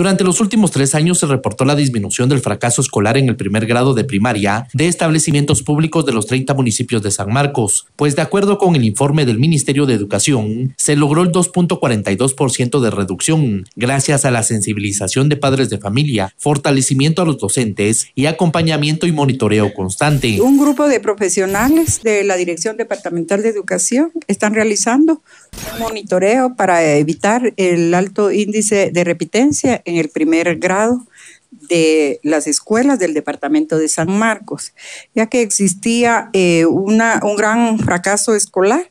Durante los últimos tres años se reportó la disminución del fracaso escolar en el primer grado de primaria de establecimientos públicos de los 30 municipios de San Marcos, pues de acuerdo con el informe del Ministerio de Educación, se logró el 2.42% de reducción gracias a la sensibilización de padres de familia, fortalecimiento a los docentes y acompañamiento y monitoreo constante. Un grupo de profesionales de la Dirección Departamental de Educación están realizando un monitoreo para evitar el alto índice de repitencia en el primer grado de las escuelas del departamento de San Marcos, ya que existía eh, una, un gran fracaso escolar.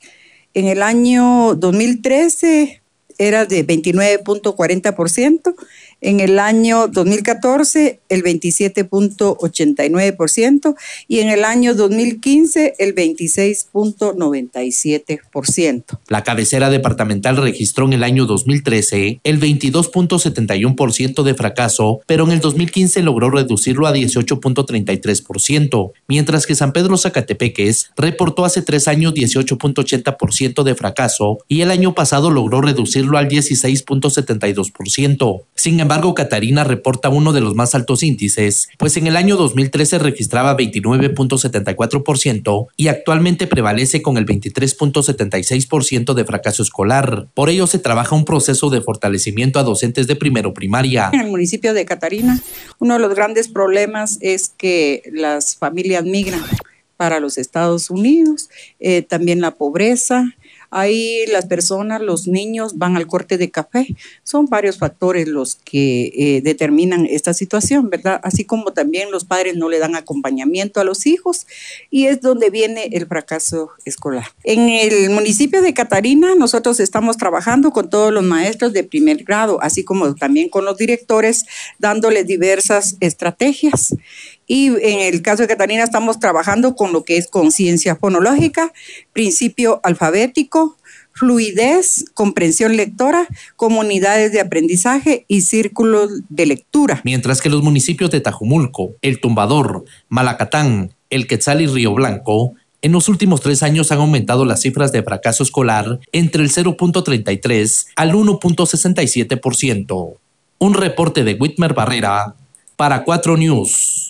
En el año 2013 era de 29.40%, en el año 2014 el 27.89% y en el año 2015 el 26.97%. La cabecera departamental registró en el año 2013 el 22.71% de fracaso, pero en el 2015 logró reducirlo a 18.33%, mientras que San Pedro Zacatepeques reportó hace tres años 18.80% de fracaso y el año pasado logró reducirlo al 16.72%. Sin embargo, embargo, Catarina reporta uno de los más altos índices, pues en el año 2013 registraba 29.74% y actualmente prevalece con el 23.76% de fracaso escolar. Por ello, se trabaja un proceso de fortalecimiento a docentes de primero primaria. En el municipio de Catarina, uno de los grandes problemas es que las familias migran para los Estados Unidos, eh, también la pobreza, Ahí las personas, los niños van al corte de café. Son varios factores los que eh, determinan esta situación, ¿verdad? Así como también los padres no le dan acompañamiento a los hijos y es donde viene el fracaso escolar. En el municipio de Catarina nosotros estamos trabajando con todos los maestros de primer grado, así como también con los directores, dándoles diversas estrategias y en el caso de Catalina estamos trabajando con lo que es conciencia fonológica, principio alfabético, fluidez, comprensión lectora, comunidades de aprendizaje y círculos de lectura. Mientras que los municipios de Tajumulco, El Tumbador, Malacatán, El Quetzal y Río Blanco en los últimos tres años han aumentado las cifras de fracaso escolar entre el 0.33 al 1.67%. Un reporte de Whitmer Barrera para 4 News.